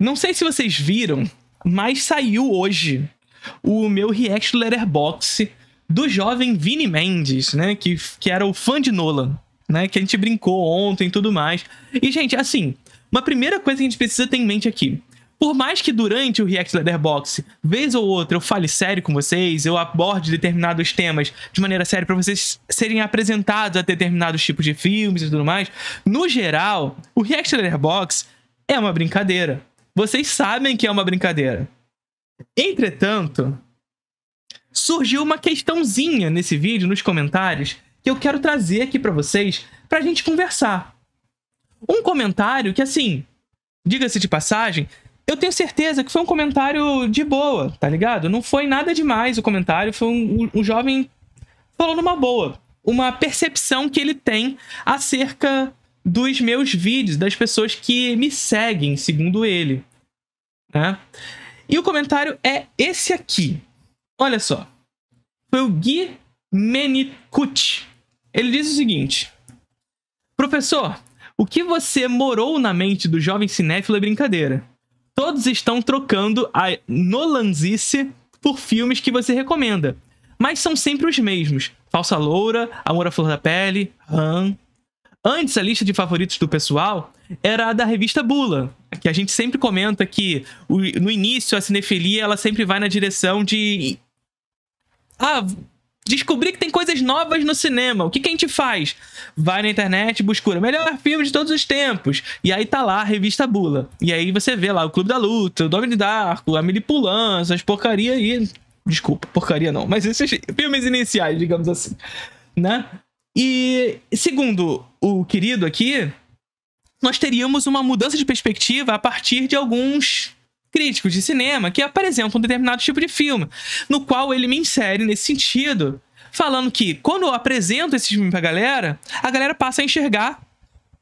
Não sei se vocês viram, mas saiu hoje o meu react letterbox do jovem Vini Mendes, né? Que, que era o fã de Nolan, né? Que a gente brincou ontem e tudo mais. E, gente, assim, uma primeira coisa que a gente precisa ter em mente aqui. Por mais que durante o React Letterbox, vez ou outra, eu fale sério com vocês, eu aborde determinados temas de maneira séria para vocês serem apresentados a determinados tipos de filmes e tudo mais, no geral, o React Letterbox é uma brincadeira. Vocês sabem que é uma brincadeira. Entretanto, surgiu uma questãozinha nesse vídeo, nos comentários, que eu quero trazer aqui para vocês, pra gente conversar. Um comentário que, assim, diga-se de passagem, eu tenho certeza que foi um comentário de boa, tá ligado? Não foi nada demais o comentário, foi um, um jovem falando uma boa, uma percepção que ele tem acerca dos meus vídeos, das pessoas que me seguem, segundo ele. Né? E o comentário é esse aqui. Olha só. Foi o Gui Menicucci. Ele diz o seguinte: Professor, o que você morou na mente do jovem cinéfilo é brincadeira. Todos estão trocando a Nolanzice por filmes que você recomenda, mas são sempre os mesmos: Falsa Loura, Amor à Flor da Pele, Han. Antes, a lista de favoritos do pessoal era a da revista Bula, que a gente sempre comenta que no início a cinefilia ela sempre vai na direção de. Ah, descobrir que tem coisas novas no cinema. O que, que a gente faz? Vai na internet, busca o melhor filme de todos os tempos. E aí tá lá a revista Bula. E aí você vê lá o Clube da Luta, o Domínio Darko, a Milipulan, essas porcaria e. Desculpa, porcaria não, mas esses filmes iniciais, digamos assim. Né? E segundo o querido aqui, nós teríamos uma mudança de perspectiva a partir de alguns críticos de cinema que apresentam um determinado tipo de filme, no qual ele me insere nesse sentido, falando que quando eu apresento esse filme pra galera, a galera passa a enxergar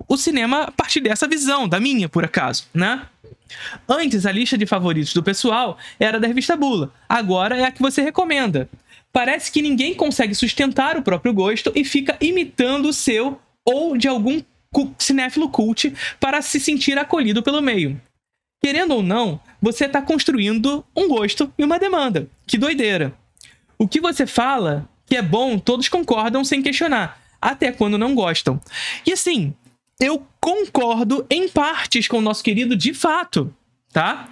o cinema a partir dessa visão, da minha, por acaso, né? Antes, a lista de favoritos do pessoal era da revista Bula, agora é a que você recomenda. Parece que ninguém consegue sustentar o próprio gosto e fica imitando o seu ou de algum cinéfilo cult para se sentir acolhido pelo meio. Querendo ou não, você está construindo um gosto e uma demanda. Que doideira! O que você fala que é bom, todos concordam sem questionar, até quando não gostam. E assim, eu concordo em partes com o nosso querido de fato, tá?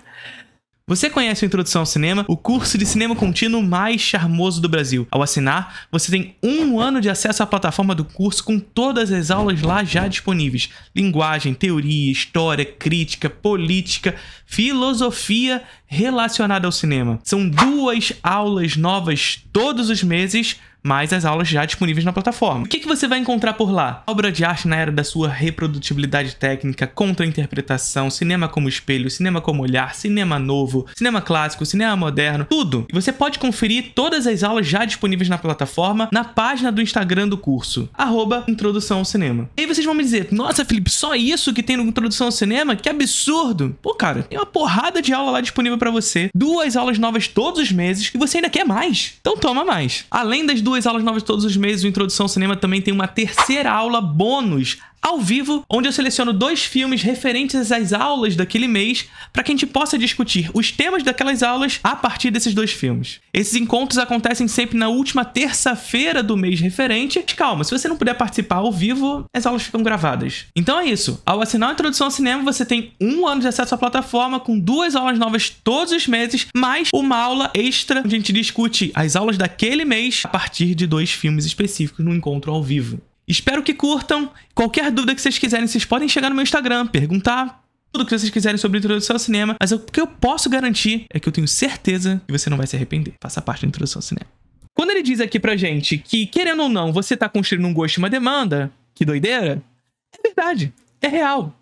Você conhece o Introdução ao Cinema, o curso de cinema contínuo mais charmoso do Brasil. Ao assinar, você tem um ano de acesso à plataforma do curso com todas as aulas lá já disponíveis: linguagem, teoria, história, crítica, política, filosofia relacionada ao cinema. São duas aulas novas todos os meses mas as aulas já disponíveis na plataforma. O que, que você vai encontrar por lá? obra de arte na era da sua reprodutibilidade técnica, contra-interpretação, cinema como espelho, cinema como olhar, cinema novo, cinema clássico, cinema moderno, tudo. E você pode conferir todas as aulas já disponíveis na plataforma na página do Instagram do curso, arroba Introdução ao Cinema. E aí vocês vão me dizer, nossa, Felipe, só isso que tem no Introdução ao Cinema? Que absurdo! Pô, cara, tem uma porrada de aula lá disponível para você, duas aulas novas todos os meses, e você ainda quer mais? Então toma mais. Além das duas duas aulas novas todos os meses. O Introdução ao Cinema também tem uma terceira aula bônus ao vivo, onde eu seleciono dois filmes referentes às aulas daquele mês para que a gente possa discutir os temas daquelas aulas a partir desses dois filmes. Esses encontros acontecem sempre na última terça-feira do mês referente. Mas calma, se você não puder participar ao vivo, as aulas ficam gravadas. Então é isso. Ao assinar a Introdução ao Cinema, você tem um ano de acesso à plataforma com duas aulas novas todos os meses, mais uma aula extra onde a gente discute as aulas daquele mês a partir de dois filmes específicos no encontro ao vivo. Espero que curtam. Qualquer dúvida que vocês quiserem, vocês podem chegar no meu Instagram, perguntar tudo que vocês quiserem sobre introdução ao cinema. Mas o que eu posso garantir é que eu tenho certeza que você não vai se arrepender. Faça parte da introdução ao cinema. Quando ele diz aqui pra gente que, querendo ou não, você tá construindo um gosto e uma demanda, que doideira, é verdade, é real.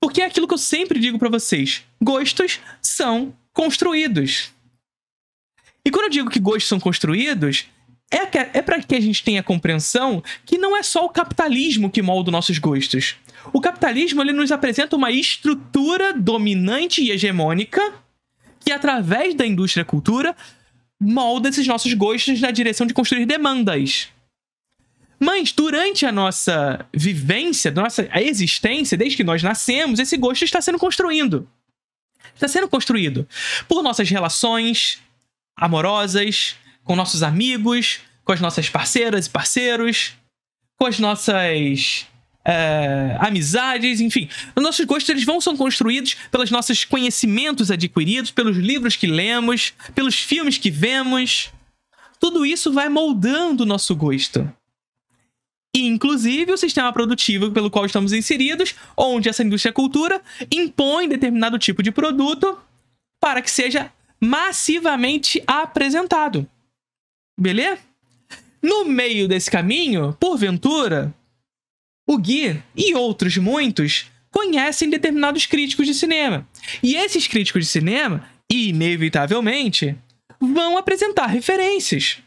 Porque é aquilo que eu sempre digo para vocês: gostos são construídos. E quando eu digo que gostos são construídos, é, é para que a gente tenha compreensão que não é só o capitalismo que molda nossos gostos. O capitalismo ele nos apresenta uma estrutura dominante e hegemônica que, através da indústria cultura, molda esses nossos gostos na direção de construir demandas. Mas durante a nossa vivência, nossa a existência, desde que nós nascemos, esse gosto está sendo construído. Está sendo construído por nossas relações amorosas, com nossos amigos, com as nossas parceiras e parceiros, com as nossas é, amizades, enfim. Os nossos gostos eles vão são construídos pelos nossos conhecimentos adquiridos, pelos livros que lemos, pelos filmes que vemos. Tudo isso vai moldando o nosso gosto. E, inclusive, o sistema produtivo pelo qual estamos inseridos, onde essa indústria cultura impõe determinado tipo de produto para que seja massivamente apresentado. Beleza? No meio desse caminho, porventura, o Gui e outros muitos conhecem determinados críticos de cinema. E esses críticos de cinema, inevitavelmente, vão apresentar referências.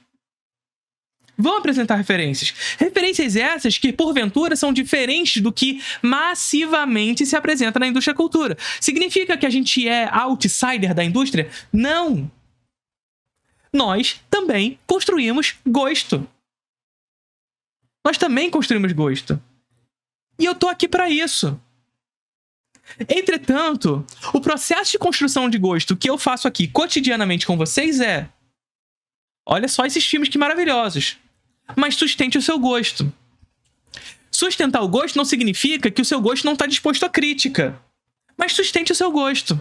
Vão apresentar referências. Referências essas que, porventura, são diferentes do que massivamente se apresenta na indústria cultura. Significa que a gente é outsider da indústria? Não! nós também construímos gosto. Nós também construímos gosto. E eu tô aqui para isso. Entretanto, o processo de construção de gosto que eu faço aqui cotidianamente com vocês é: olha só esses filmes que maravilhosos, mas sustente o seu gosto. Sustentar o gosto não significa que o seu gosto não está disposto à crítica, mas sustente o seu gosto.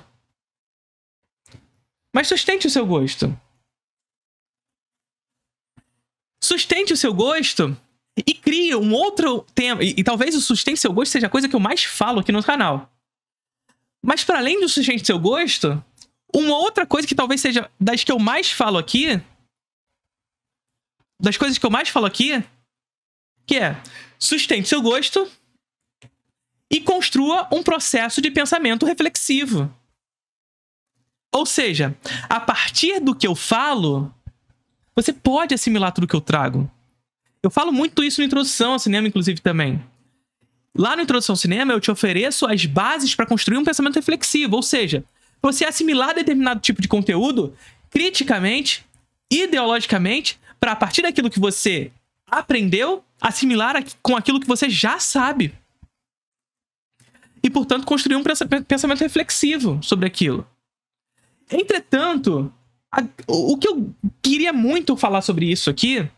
Mas sustente o seu gosto sustente o seu gosto e crie um outro tema. E, e, talvez o sustente seu gosto seja a coisa que eu mais falo aqui no canal. Mas para além do sustente seu gosto, uma outra coisa que talvez seja das que eu mais falo aqui, das coisas que eu mais falo aqui, que é sustente seu gosto e construa um processo de pensamento reflexivo. Ou seja, a partir do que eu falo, você pode assimilar tudo que eu trago. Eu falo muito isso na introdução ao cinema, inclusive, também. Lá na Introdução ao Cinema, eu te ofereço as bases para construir um pensamento reflexivo, ou seja, você assimilar determinado tipo de conteúdo criticamente, ideologicamente, para a partir daquilo que você aprendeu, assimilar com aquilo que você já sabe. E, portanto, construir um pensamento reflexivo sobre aquilo. Entretanto, a, o que eu queria muito falar sobre isso aqui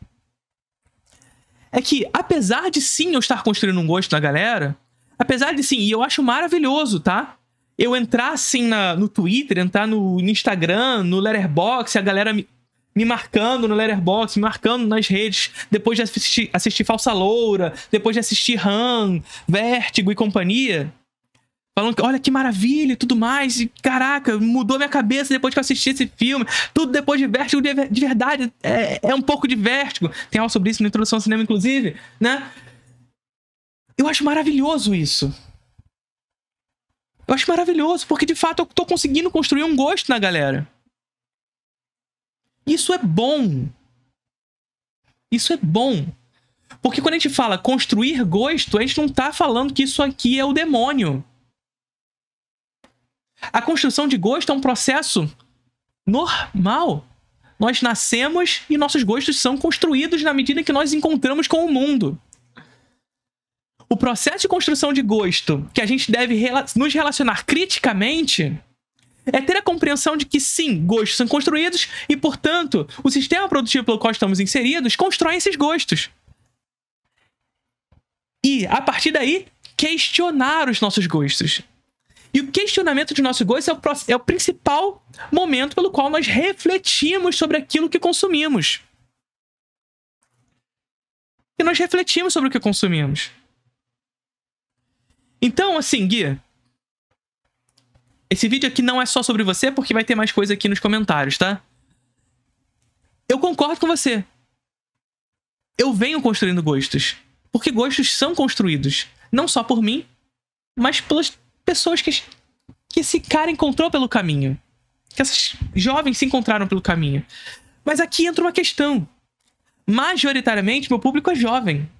é que, apesar de sim eu estar construindo um gosto na galera, apesar de sim, e eu acho maravilhoso, tá? Eu entrar assim na, no Twitter, entrar no, no Instagram, no Letterboxd, a galera me, me marcando no Letterboxd, me marcando nas redes, depois de assistir, assistir Falsa Loura, depois de assistir Han, Vértigo e companhia. Falando que, olha que maravilha e tudo mais. E, caraca, mudou minha cabeça depois que eu assisti esse filme. Tudo depois de Vértigo, de, de verdade, é, é um pouco de Vértigo. Tem algo sobre isso na introdução ao cinema, inclusive, né? Eu acho maravilhoso isso. Eu acho maravilhoso, porque de fato eu tô conseguindo construir um gosto na galera. Isso é bom. Isso é bom. Porque quando a gente fala construir gosto, a gente não tá falando que isso aqui é o demônio. A construção de gosto é um processo normal. Nós nascemos e nossos gostos são construídos na medida que nós encontramos com o mundo. O processo de construção de gosto que a gente deve nos relacionar criticamente é ter a compreensão de que sim, gostos são construídos e, portanto, o sistema produtivo pelo qual estamos inseridos constrói esses gostos. E, a partir daí, questionar os nossos gostos. E o questionamento de nosso gosto é o, é o principal momento pelo qual nós refletimos sobre aquilo que consumimos. E nós refletimos sobre o que consumimos. Então, assim, guia, esse vídeo aqui não é só sobre você, porque vai ter mais coisa aqui nos comentários, tá? Eu concordo com você. Eu venho construindo gostos. Porque gostos são construídos. Não só por mim, mas pelas pessoas que, que esse cara encontrou pelo caminho. Que essas jovens se encontraram pelo caminho. Mas aqui entra uma questão. Majoritariamente, meu público é jovem.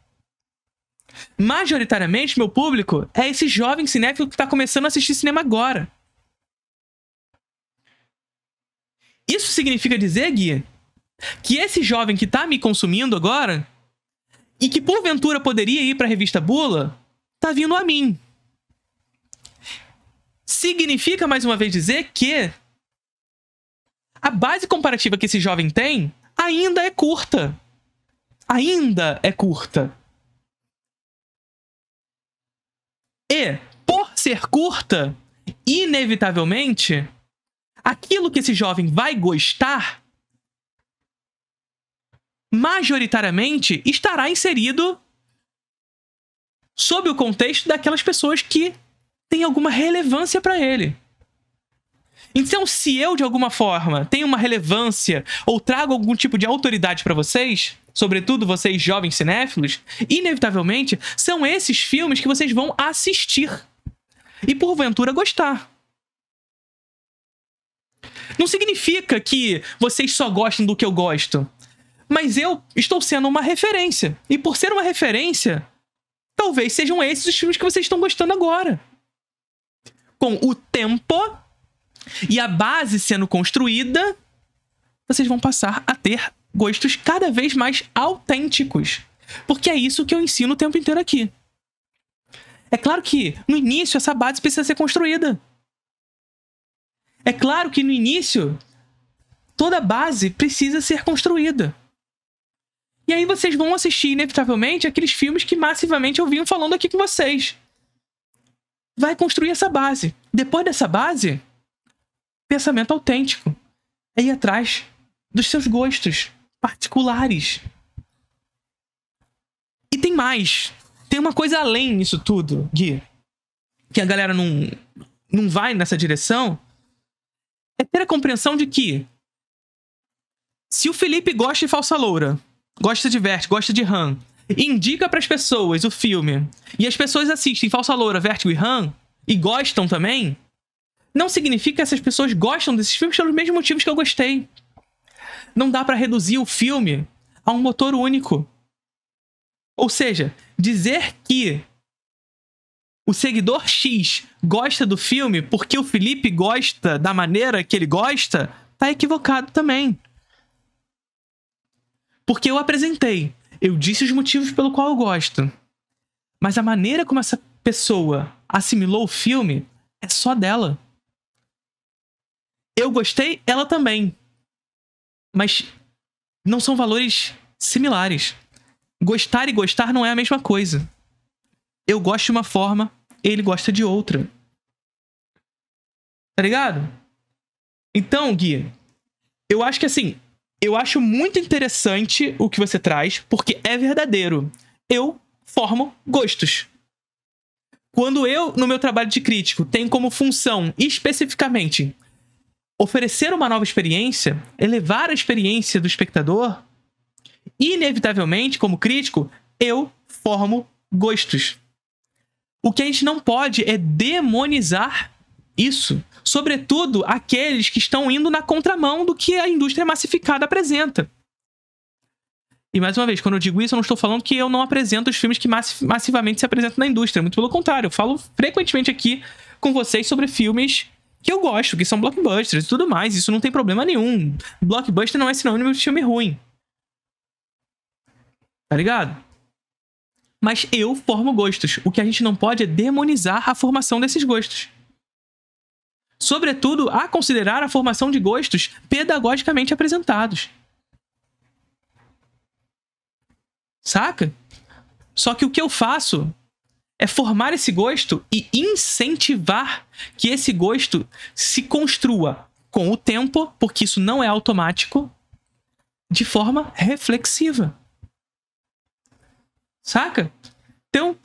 Majoritariamente, meu público é esse jovem cinéfilo que está começando a assistir cinema agora. Isso significa dizer, Gui, que esse jovem que está me consumindo agora e que porventura poderia ir para a revista Bula, tá vindo a mim. Significa, mais uma vez, dizer que a base comparativa que esse jovem tem ainda é curta. Ainda é curta. E, por ser curta, inevitavelmente, aquilo que esse jovem vai gostar majoritariamente estará inserido sob o contexto daquelas pessoas que tem alguma relevância para ele. Então, se eu de alguma forma tenho uma relevância ou trago algum tipo de autoridade para vocês, sobretudo vocês jovens cinéfilos, inevitavelmente são esses filmes que vocês vão assistir e porventura gostar. Não significa que vocês só gostem do que eu gosto, mas eu estou sendo uma referência. E por ser uma referência, talvez sejam esses os filmes que vocês estão gostando agora com o tempo e a base sendo construída, vocês vão passar a ter gostos cada vez mais autênticos. Porque é isso que eu ensino o tempo inteiro aqui. É claro que, no início, essa base precisa ser construída. É claro que, no início, toda base precisa ser construída. E aí vocês vão assistir, inevitavelmente, aqueles filmes que massivamente eu vim falando aqui com vocês vai construir essa base. Depois dessa base, pensamento autêntico. É ir atrás dos seus gostos particulares. E tem mais. Tem uma coisa além disso tudo, Gui. Que a galera não, não vai nessa direção. É ter a compreensão de que se o Felipe gosta de falsa loura, gosta de verte, gosta de ram, indica para as pessoas o filme e as pessoas assistem Falsa Loura, Vertigo e Ram e gostam também, não significa que essas pessoas gostam desses filmes pelos mesmos motivos que eu gostei. Não dá para reduzir o filme a um motor único. Ou seja, dizer que o seguidor X gosta do filme porque o Felipe gosta da maneira que ele gosta, tá equivocado também. Porque eu apresentei eu disse os motivos pelo qual eu gosto. Mas a maneira como essa pessoa assimilou o filme é só dela. Eu gostei, ela também. Mas não são valores similares. Gostar e gostar não é a mesma coisa. Eu gosto de uma forma, ele gosta de outra. Tá ligado? Então, Gui, eu acho que assim, eu acho muito interessante o que você traz, porque é verdadeiro. Eu formo gostos. Quando eu, no meu trabalho de crítico, tenho como função, especificamente, oferecer uma nova experiência, elevar a experiência do espectador, inevitavelmente, como crítico, eu formo gostos. O que a gente não pode é demonizar isso sobretudo aqueles que estão indo na contramão do que a indústria massificada apresenta. E mais uma vez, quando eu digo isso, eu não estou falando que eu não apresento os filmes que massivamente se apresentam na indústria. Muito pelo contrário, eu falo frequentemente aqui com vocês sobre filmes que eu gosto, que são blockbusters e tudo mais. Isso não tem problema nenhum. Blockbuster não é sinônimo de filme ruim. Tá ligado? Mas eu formo gostos. O que a gente não pode é demonizar a formação desses gostos sobretudo a considerar a formação de gostos pedagogicamente apresentados. Saca? Só que o que eu faço é formar esse gosto e incentivar que esse gosto se construa com o tempo, porque isso não é automático, de forma reflexiva. Saca? Então,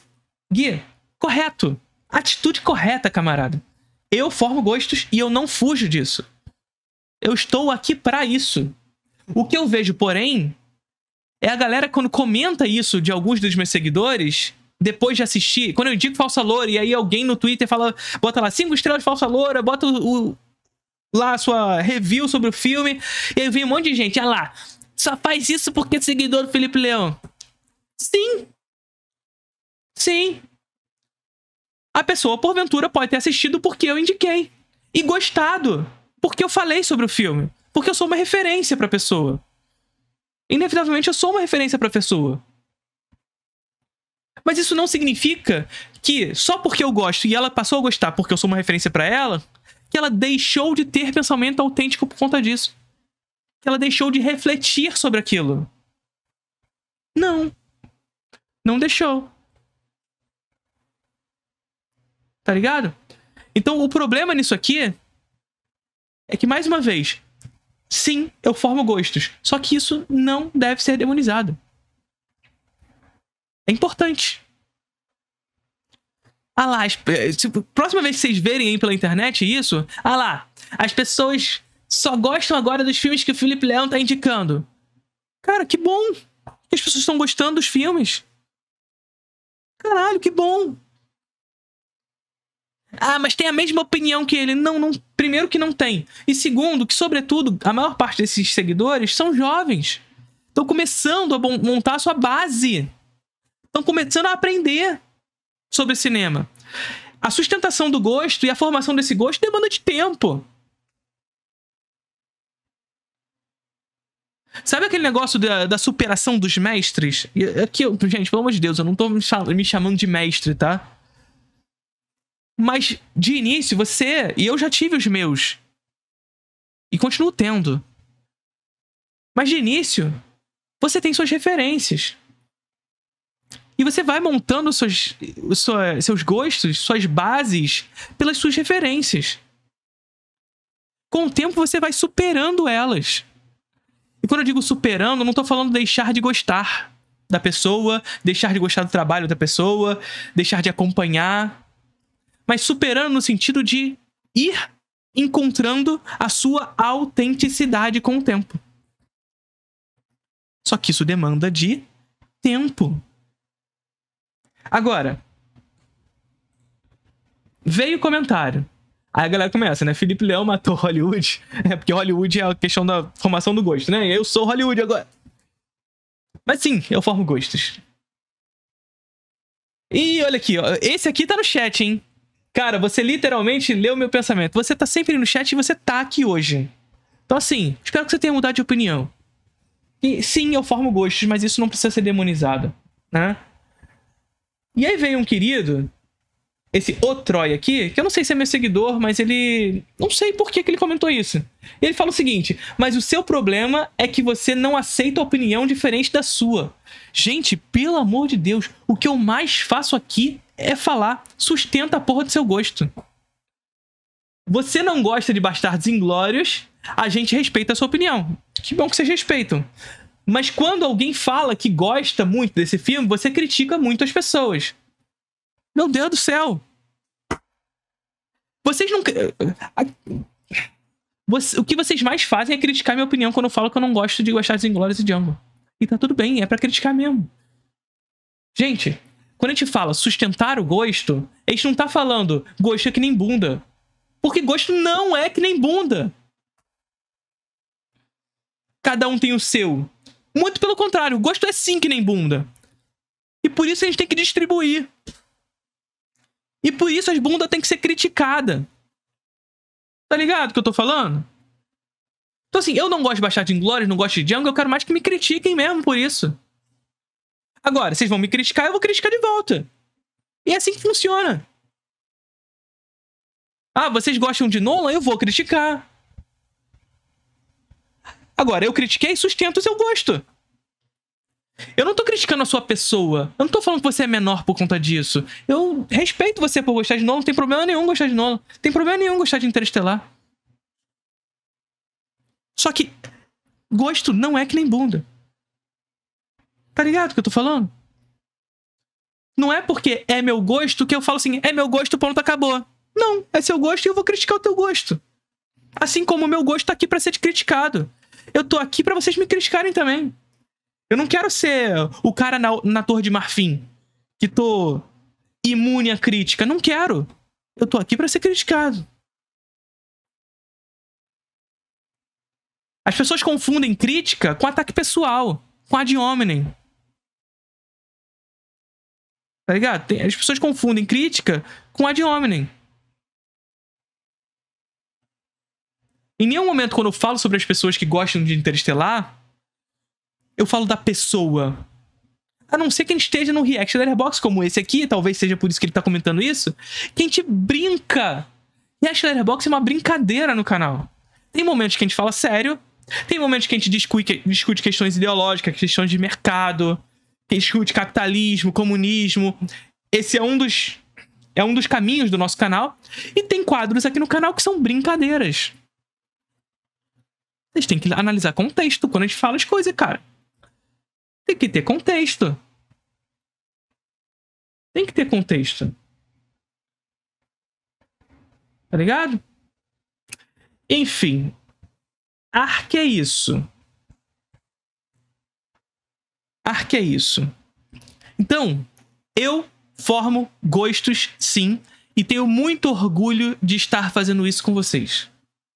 guia, correto. Atitude correta, camarada. Eu formo gostos e eu não fujo disso. Eu estou aqui para isso. O que eu vejo, porém, é a galera quando comenta isso de alguns dos meus seguidores, depois de assistir, quando eu digo falsa loura e aí alguém no Twitter fala, bota lá cinco estrelas falsa loura, bota o, o lá a sua review sobre o filme, e aí vem um monte de gente, olha lá, só faz isso porque é seguidor do Felipe Leão. Sim. Sim a pessoa, porventura, pode ter assistido porque eu indiquei. E gostado, porque eu falei sobre o filme. Porque eu sou uma referência pra pessoa. Inevitavelmente eu sou uma referência pra pessoa. Mas isso não significa que só porque eu gosto e ela passou a gostar porque eu sou uma referência para ela, que ela deixou de ter pensamento autêntico por conta disso. Que ela deixou de refletir sobre aquilo. Não. Não deixou. Tá ligado? Então o problema nisso aqui é que, mais uma vez, sim, eu formo gostos. Só que isso não deve ser demonizado. É importante. Ah lá, se, eh, tipo, próxima vez que vocês verem aí pela internet isso, ah lá, as pessoas só gostam agora dos filmes que o Felipe Leão tá indicando. Cara, que bom! As pessoas estão gostando dos filmes. Caralho, que bom! Ah, mas tem a mesma opinião que ele. Não, não. Primeiro que não tem. E segundo, que, sobretudo, a maior parte desses seguidores são jovens. Estão começando a montar a sua base. Estão começando a aprender sobre cinema. A sustentação do gosto e a formação desse gosto demanda de tempo. Sabe aquele negócio da, da, superação dos mestres? Aqui, gente, pelo amor de Deus, eu não tô me chamando de mestre, tá? Mas de início, você e eu já tive os meus. E continuo tendo. Mas de início, você tem suas referências. E você vai montando suas, sua, seus gostos, suas bases, pelas suas referências. Com o tempo, você vai superando elas. E quando eu digo superando, não estou falando deixar de gostar da pessoa, deixar de gostar do trabalho da pessoa, deixar de acompanhar mas superando no sentido de ir encontrando a sua autenticidade com o tempo. Só que isso demanda de tempo. Agora, veio comentário. Aí a galera começa, né? Felipe Leão matou Hollywood. É porque Hollywood é a questão da formação do gosto, né? Eu sou Hollywood agora. Mas sim, eu formo gostos. E olha aqui, ó. Esse aqui tá no chat, hein? Cara, você literalmente leu meu pensamento. Você tá sempre no chat e você tá aqui hoje. Então, assim, espero que você tenha mudado de opinião. E sim, eu formo gostos, mas isso não precisa ser demonizado, né? E aí veio um querido esse O aqui, que eu não sei se é meu seguidor, mas ele. Não sei por que, que ele comentou isso. Ele fala o seguinte: Mas o seu problema é que você não aceita opinião diferente da sua. Gente, pelo amor de Deus, o que eu mais faço aqui é falar: sustenta a porra do seu gosto. Você não gosta de bastardos inglórios, a gente respeita a sua opinião. Que bom que vocês respeitam. Mas quando alguém fala que gosta muito desse filme, você critica muito as pessoas. Meu Deus do céu! Vocês não. O que vocês mais fazem é criticar minha opinião quando eu falo que eu não gosto de gostar de Inglórias e Django. E tá tudo bem, é para criticar mesmo. Gente, quando a gente fala sustentar o gosto, a gente não tá falando gosto é que nem bunda. Porque gosto não é que nem bunda. Cada um tem o seu. Muito pelo contrário, gosto é sim que nem bunda. E por isso a gente tem que distribuir. E por isso as bundas têm que ser criticadas. Tá ligado o que eu tô falando? Então, assim, eu não gosto de Baixar de Inglórias, não gosto de Django, eu quero mais que me critiquem mesmo por isso. Agora, vocês vão me criticar, eu vou criticar de volta. E é assim que funciona. Ah, vocês gostam de Nolan? Eu vou criticar. Agora, eu critiquei, sustento o seu gosto. Eu não tô criticando a sua pessoa. Eu não tô falando que você é menor por conta disso. Eu respeito você por gostar de Nolan. Não tem problema nenhum gostar de Nolan. Não tem problema nenhum gostar de Interestelar. Só que gosto não é que nem bunda. Tá ligado o que eu tô falando? Não é porque é meu gosto que eu falo assim, é meu gosto, ponto, acabou. Não, é seu gosto e eu vou criticar o teu gosto. Assim como o meu gosto tá aqui para ser criticado. Eu tô aqui para vocês me criticarem também. Eu não quero ser o cara na, na Torre de Marfim que tô imune à crítica. Não quero. Eu tô aqui para ser criticado. As pessoas confundem crítica com ataque pessoal, com ad hominem. Tá ligado? As pessoas confundem crítica com ad hominem. Em nenhum momento, quando eu falo sobre as pessoas que gostam de Interestelar, eu falo da pessoa. A não ser que a gente esteja num react da Letterbox como esse aqui, talvez seja por isso que ele tá comentando isso, que a gente brinca. React Box é uma brincadeira no canal. Tem momentos que a gente fala sério, tem momentos que a gente discute, discute questões ideológicas, questões de mercado, discute capitalismo, comunismo. Esse é um dos é um dos caminhos do nosso canal. E tem quadros aqui no canal que são brincadeiras. Vocês têm que analisar contexto quando a gente fala as coisas, cara. Tem que ter contexto. Tem que ter contexto. Tá ligado? Enfim. Arc é isso. Arc é isso. Então, eu formo gostos sim e tenho muito orgulho de estar fazendo isso com vocês.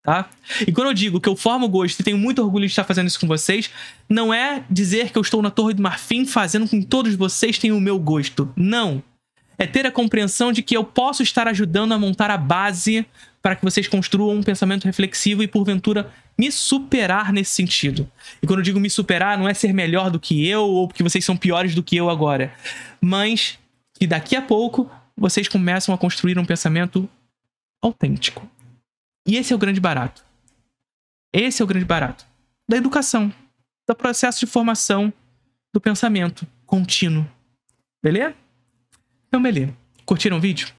Tá? E quando eu digo que eu formo gosto e tenho muito orgulho de estar fazendo isso com vocês, não é dizer que eu estou na Torre do Marfim fazendo com que todos vocês tenham o meu gosto. Não. É ter a compreensão de que eu posso estar ajudando a montar a base para que vocês construam um pensamento reflexivo e, porventura, me superar nesse sentido. E quando eu digo me superar, não é ser melhor do que eu ou porque vocês são piores do que eu agora, mas que daqui a pouco vocês começam a construir um pensamento autêntico. E esse é o grande barato. Esse é o grande barato. Da educação, do processo de formação do pensamento contínuo. Beleza? Então, beleza. Curtiram o vídeo?